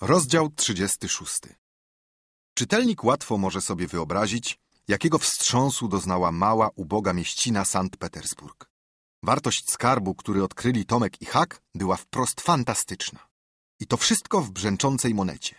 Rozdział 36. Czytelnik łatwo może sobie wyobrazić, jakiego wstrząsu doznała mała, uboga mieścina Sankt Petersburg. Wartość skarbu, który odkryli Tomek i Hak, była wprost fantastyczna. I to wszystko w brzęczącej monecie.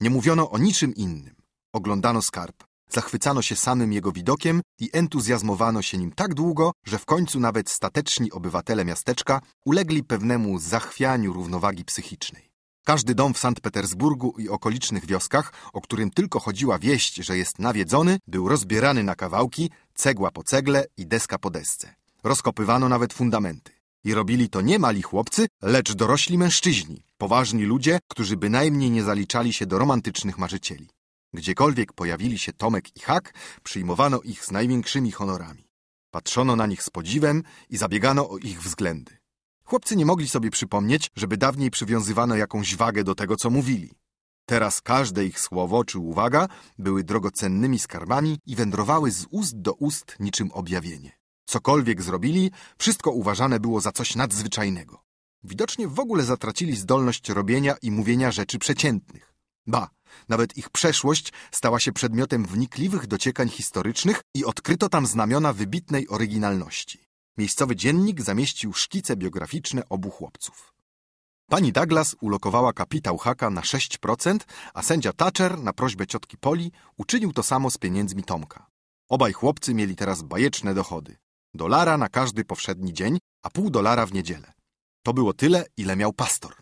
Nie mówiono o niczym innym. Oglądano skarb, zachwycano się samym jego widokiem i entuzjazmowano się nim tak długo, że w końcu nawet stateczni obywatele miasteczka ulegli pewnemu zachwianiu równowagi psychicznej. Każdy dom w Sankt Petersburgu i okolicznych wioskach, o którym tylko chodziła wieść, że jest nawiedzony, był rozbierany na kawałki, cegła po cegle i deska po desce. Rozkopywano nawet fundamenty. I robili to nie mali chłopcy, lecz dorośli mężczyźni, poważni ludzie, którzy bynajmniej nie zaliczali się do romantycznych marzycieli. Gdziekolwiek pojawili się Tomek i Hak, przyjmowano ich z największymi honorami. Patrzono na nich z podziwem i zabiegano o ich względy. Chłopcy nie mogli sobie przypomnieć, żeby dawniej przywiązywano jakąś wagę do tego, co mówili. Teraz każde ich słowo czy uwaga były drogocennymi skarbami i wędrowały z ust do ust niczym objawienie. Cokolwiek zrobili, wszystko uważane było za coś nadzwyczajnego. Widocznie w ogóle zatracili zdolność robienia i mówienia rzeczy przeciętnych. Ba, nawet ich przeszłość stała się przedmiotem wnikliwych dociekań historycznych i odkryto tam znamiona wybitnej oryginalności. Miejscowy dziennik zamieścił szkice biograficzne obu chłopców. Pani Douglas ulokowała kapitał Haka na 6%, a sędzia Thatcher na prośbę ciotki Poli uczynił to samo z pieniędzmi Tomka. Obaj chłopcy mieli teraz bajeczne dochody. Dolara na każdy powszedni dzień, a pół dolara w niedzielę. To było tyle, ile miał pastor,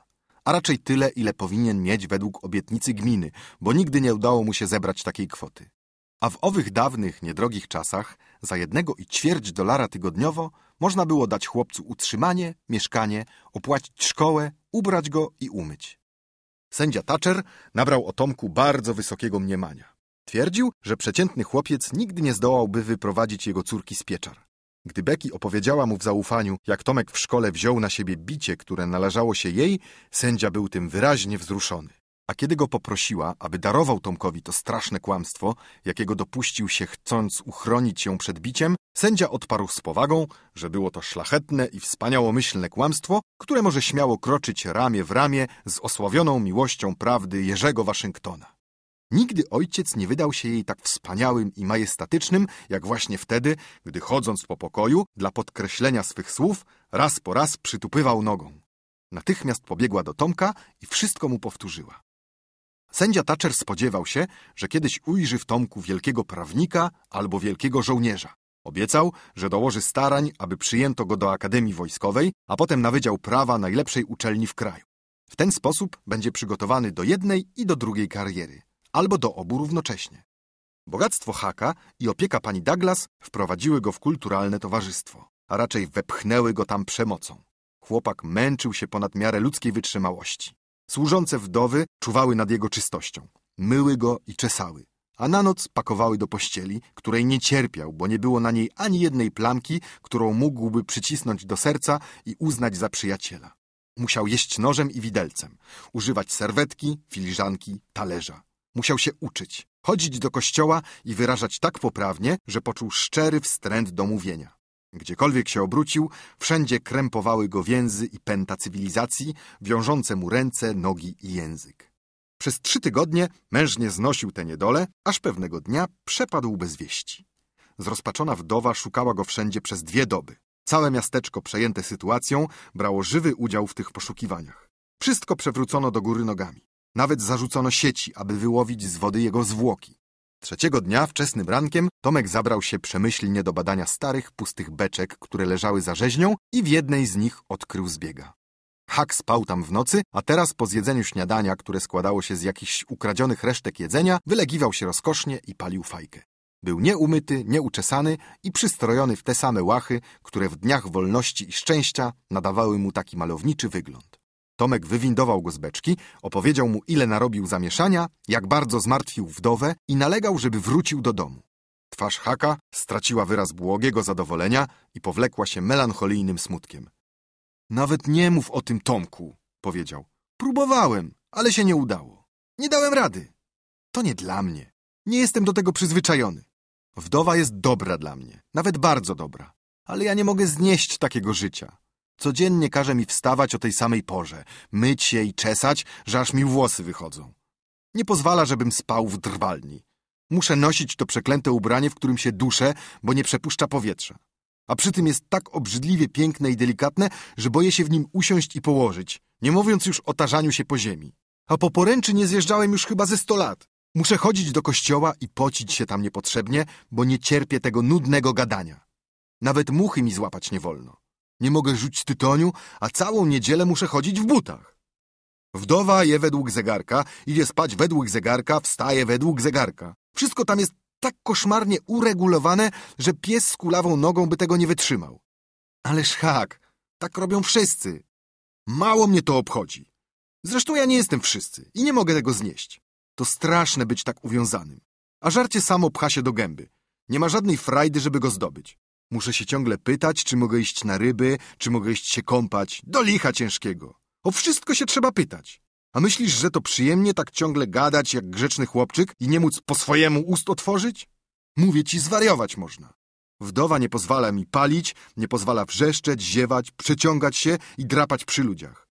a raczej tyle, ile powinien mieć według obietnicy gminy, bo nigdy nie udało mu się zebrać takiej kwoty. A w owych dawnych, niedrogich czasach za jednego i ćwierć dolara tygodniowo można było dać chłopcu utrzymanie, mieszkanie, opłacić szkołę, ubrać go i umyć. Sędzia Thatcher nabrał o Tomku bardzo wysokiego mniemania. Twierdził, że przeciętny chłopiec nigdy nie zdołałby wyprowadzić jego córki z pieczar. Gdy Becky opowiedziała mu w zaufaniu, jak Tomek w szkole wziął na siebie bicie, które należało się jej, sędzia był tym wyraźnie wzruszony. A kiedy go poprosiła, aby darował Tomkowi to straszne kłamstwo, jakiego dopuścił się chcąc uchronić ją przed biciem, sędzia odparł z powagą, że było to szlachetne i wspaniałomyślne kłamstwo, które może śmiało kroczyć ramię w ramię z osławioną miłością prawdy Jerzego Waszyngtona. Nigdy ojciec nie wydał się jej tak wspaniałym i majestatycznym, jak właśnie wtedy, gdy chodząc po pokoju, dla podkreślenia swych słów, raz po raz przytupywał nogą. Natychmiast pobiegła do Tomka i wszystko mu powtórzyła. Sędzia Thatcher spodziewał się, że kiedyś ujrzy w Tomku wielkiego prawnika albo wielkiego żołnierza. Obiecał, że dołoży starań, aby przyjęto go do Akademii Wojskowej, a potem na Wydział Prawa najlepszej uczelni w kraju. W ten sposób będzie przygotowany do jednej i do drugiej kariery, albo do obu równocześnie. Bogactwo Haka i opieka pani Douglas wprowadziły go w kulturalne towarzystwo, a raczej wepchnęły go tam przemocą. Chłopak męczył się ponad miarę ludzkiej wytrzymałości. Służące wdowy czuwały nad jego czystością, myły go i czesały, a na noc pakowały do pościeli, której nie cierpiał, bo nie było na niej ani jednej plamki, którą mógłby przycisnąć do serca i uznać za przyjaciela. Musiał jeść nożem i widelcem, używać serwetki, filiżanki, talerza. Musiał się uczyć, chodzić do kościoła i wyrażać tak poprawnie, że poczuł szczery wstręt do mówienia. Gdziekolwiek się obrócił, wszędzie krępowały go więzy i pęta cywilizacji, wiążące mu ręce, nogi i język. Przez trzy tygodnie mężnie znosił te niedole, aż pewnego dnia przepadł bez wieści. Zrozpaczona wdowa szukała go wszędzie przez dwie doby. Całe miasteczko przejęte sytuacją brało żywy udział w tych poszukiwaniach. Wszystko przewrócono do góry nogami. Nawet zarzucono sieci, aby wyłowić z wody jego zwłoki. Trzeciego dnia, wczesnym rankiem, Tomek zabrał się przemyślnie do badania starych, pustych beczek, które leżały za rzeźnią i w jednej z nich odkrył zbiega. Hak spał tam w nocy, a teraz po zjedzeniu śniadania, które składało się z jakichś ukradzionych resztek jedzenia, wylegiwał się rozkosznie i palił fajkę. Był nieumyty, nieuczesany i przystrojony w te same łachy, które w dniach wolności i szczęścia nadawały mu taki malowniczy wygląd. Tomek wywindował go z beczki, opowiedział mu, ile narobił zamieszania, jak bardzo zmartwił wdowę i nalegał, żeby wrócił do domu. Twarz Haka straciła wyraz błogiego zadowolenia i powlekła się melancholijnym smutkiem. Nawet nie mów o tym Tomku, powiedział. Próbowałem, ale się nie udało. Nie dałem rady. To nie dla mnie. Nie jestem do tego przyzwyczajony. Wdowa jest dobra dla mnie, nawet bardzo dobra. Ale ja nie mogę znieść takiego życia. Codziennie każe mi wstawać o tej samej porze, myć się i czesać, że aż mi włosy wychodzą. Nie pozwala, żebym spał w drwalni. Muszę nosić to przeklęte ubranie, w którym się duszę, bo nie przepuszcza powietrza. A przy tym jest tak obrzydliwie piękne i delikatne, że boję się w nim usiąść i położyć, nie mówiąc już o tarzaniu się po ziemi. A po poręczy nie zjeżdżałem już chyba ze sto lat. Muszę chodzić do kościoła i pocić się tam niepotrzebnie, bo nie cierpię tego nudnego gadania. Nawet muchy mi złapać nie wolno nie mogę rzucić tytoniu, a całą niedzielę muszę chodzić w butach. Wdowa je według zegarka, idzie spać według zegarka, wstaje według zegarka. Wszystko tam jest tak koszmarnie uregulowane, że pies z kulawą nogą by tego nie wytrzymał. Ależ hak, tak robią wszyscy. Mało mnie to obchodzi. Zresztą ja nie jestem wszyscy i nie mogę tego znieść. To straszne być tak uwiązanym. A żarcie samo pcha się do gęby. Nie ma żadnej frajdy, żeby go zdobyć. Muszę się ciągle pytać, czy mogę iść na ryby, czy mogę iść się kąpać. Do licha ciężkiego. O wszystko się trzeba pytać. A myślisz, że to przyjemnie tak ciągle gadać jak grzeczny chłopczyk i nie móc po swojemu ust otworzyć? Mówię ci, zwariować można. Wdowa nie pozwala mi palić, nie pozwala wrzeszczeć, ziewać, przeciągać się i drapać przy ludziach.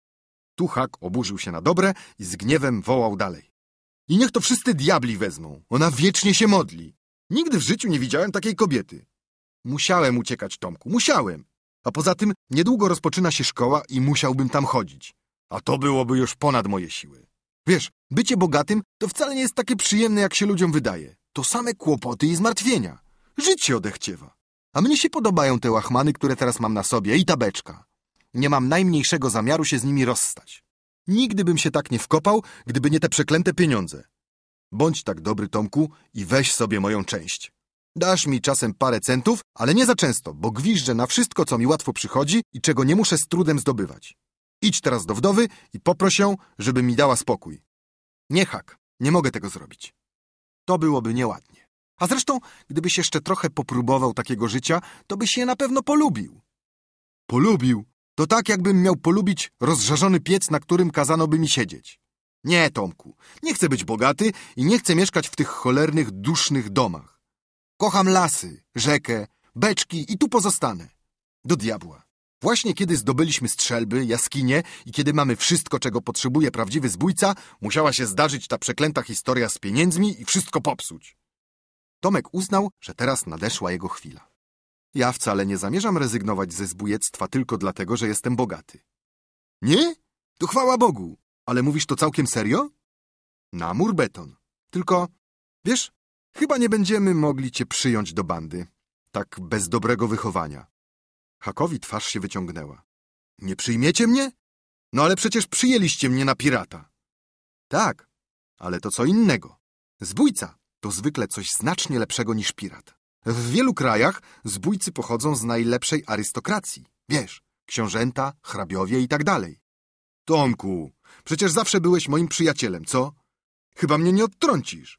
Tu Hak oburzył się na dobre i z gniewem wołał dalej. I niech to wszyscy diabli wezmą. Ona wiecznie się modli. Nigdy w życiu nie widziałem takiej kobiety. Musiałem uciekać, Tomku, musiałem. A poza tym niedługo rozpoczyna się szkoła i musiałbym tam chodzić. A to byłoby już ponad moje siły. Wiesz, bycie bogatym to wcale nie jest takie przyjemne, jak się ludziom wydaje. To same kłopoty i zmartwienia. Życie odechciewa. A mnie się podobają te łachmany, które teraz mam na sobie i beczka. Nie mam najmniejszego zamiaru się z nimi rozstać. Nigdy bym się tak nie wkopał, gdyby nie te przeklęte pieniądze. Bądź tak dobry, Tomku, i weź sobie moją część. Dasz mi czasem parę centów, ale nie za często, bo gwiżdżę na wszystko, co mi łatwo przychodzi i czego nie muszę z trudem zdobywać. Idź teraz do wdowy i poproś ją, żeby mi dała spokój. Nie hak, nie mogę tego zrobić. To byłoby nieładnie. A zresztą, gdybyś jeszcze trochę popróbował takiego życia, to byś je na pewno polubił. Polubił? To tak, jakbym miał polubić rozżarzony piec, na którym kazano by mi siedzieć. Nie, Tomku, nie chcę być bogaty i nie chcę mieszkać w tych cholernych, dusznych domach. Kocham lasy, rzekę, beczki i tu pozostanę. Do diabła. Właśnie kiedy zdobyliśmy strzelby, jaskinie i kiedy mamy wszystko, czego potrzebuje prawdziwy zbójca, musiała się zdarzyć ta przeklęta historia z pieniędzmi i wszystko popsuć. Tomek uznał, że teraz nadeszła jego chwila. Ja wcale nie zamierzam rezygnować ze zbójectwa tylko dlatego, że jestem bogaty. Nie? To chwała Bogu. Ale mówisz to całkiem serio? Na mur beton. Tylko, wiesz, Chyba nie będziemy mogli cię przyjąć do bandy. Tak bez dobrego wychowania. Hakowi twarz się wyciągnęła. Nie przyjmiecie mnie? No ale przecież przyjęliście mnie na pirata. Tak, ale to co innego. Zbójca to zwykle coś znacznie lepszego niż pirat. W wielu krajach zbójcy pochodzą z najlepszej arystokracji. Wiesz, książęta, hrabiowie i tak dalej. Tomku, przecież zawsze byłeś moim przyjacielem, co? Chyba mnie nie odtrącisz.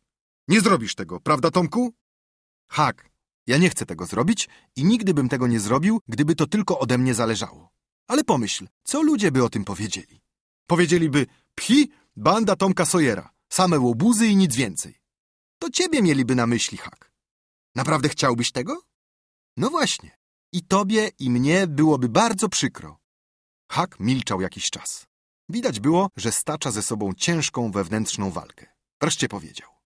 Nie zrobisz tego, prawda, Tomku? Hak, ja nie chcę tego zrobić i nigdy bym tego nie zrobił, gdyby to tylko ode mnie zależało. Ale pomyśl, co ludzie by o tym powiedzieli? Powiedzieliby, pchi, banda Tomka Sojera, same łobuzy i nic więcej. To ciebie mieliby na myśli, Hak. Naprawdę chciałbyś tego? No właśnie. I tobie, i mnie byłoby bardzo przykro. Hak milczał jakiś czas. Widać było, że stacza ze sobą ciężką wewnętrzną walkę. Wreszcie powiedział.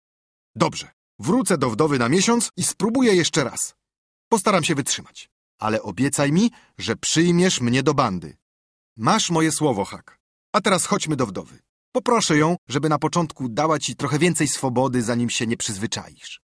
Dobrze, wrócę do wdowy na miesiąc i spróbuję jeszcze raz. Postaram się wytrzymać. Ale obiecaj mi, że przyjmiesz mnie do bandy. Masz moje słowo, Hak. A teraz chodźmy do wdowy. Poproszę ją, żeby na początku dała ci trochę więcej swobody, zanim się nie przyzwyczaisz.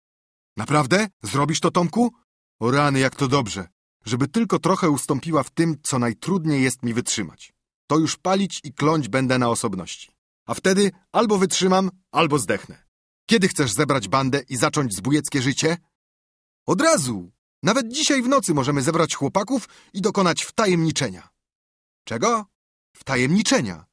Naprawdę? Zrobisz to, Tomku? O rany, jak to dobrze. Żeby tylko trochę ustąpiła w tym, co najtrudniej jest mi wytrzymać. To już palić i kląć będę na osobności. A wtedy albo wytrzymam, albo zdechnę. Kiedy chcesz zebrać bandę i zacząć zbójeckie życie? Od razu! Nawet dzisiaj w nocy możemy zebrać chłopaków i dokonać wtajemniczenia. Czego? Wtajemniczenia.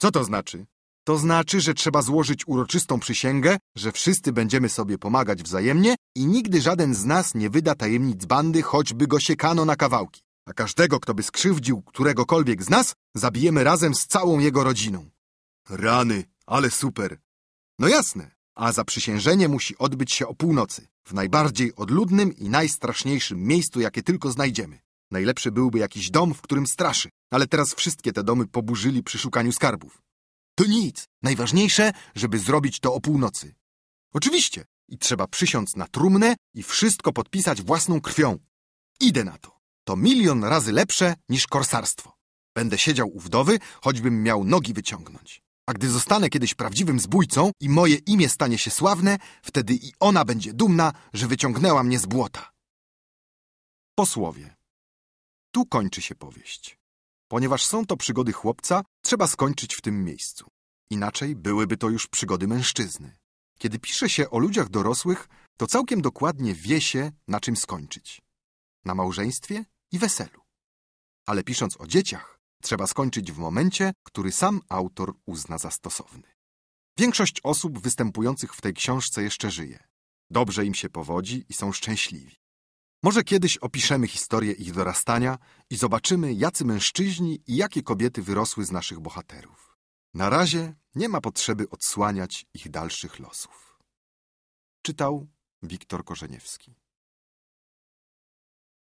Co to znaczy? To znaczy, że trzeba złożyć uroczystą przysięgę, że wszyscy będziemy sobie pomagać wzajemnie i nigdy żaden z nas nie wyda tajemnic bandy, choćby go siekano na kawałki. A każdego, kto by skrzywdził któregokolwiek z nas, zabijemy razem z całą jego rodziną. Rany, ale super. No jasne a zaprzysiężenie musi odbyć się o północy, w najbardziej odludnym i najstraszniejszym miejscu, jakie tylko znajdziemy. Najlepszy byłby jakiś dom, w którym straszy, ale teraz wszystkie te domy poburzyli przy szukaniu skarbów. To nic. Najważniejsze, żeby zrobić to o północy. Oczywiście. I trzeba przysiąc na trumnę i wszystko podpisać własną krwią. Idę na to. To milion razy lepsze niż korsarstwo. Będę siedział u wdowy, choćbym miał nogi wyciągnąć. A gdy zostanę kiedyś prawdziwym zbójcą i moje imię stanie się sławne, wtedy i ona będzie dumna, że wyciągnęła mnie z błota. Posłowie. Tu kończy się powieść. Ponieważ są to przygody chłopca, trzeba skończyć w tym miejscu. Inaczej byłyby to już przygody mężczyzny. Kiedy pisze się o ludziach dorosłych, to całkiem dokładnie wie się, na czym skończyć. Na małżeństwie i weselu. Ale pisząc o dzieciach, Trzeba skończyć w momencie, który sam autor uzna za stosowny. Większość osób występujących w tej książce jeszcze żyje. Dobrze im się powodzi i są szczęśliwi. Może kiedyś opiszemy historię ich dorastania i zobaczymy, jacy mężczyźni i jakie kobiety wyrosły z naszych bohaterów. Na razie nie ma potrzeby odsłaniać ich dalszych losów. Czytał Wiktor Korzeniewski.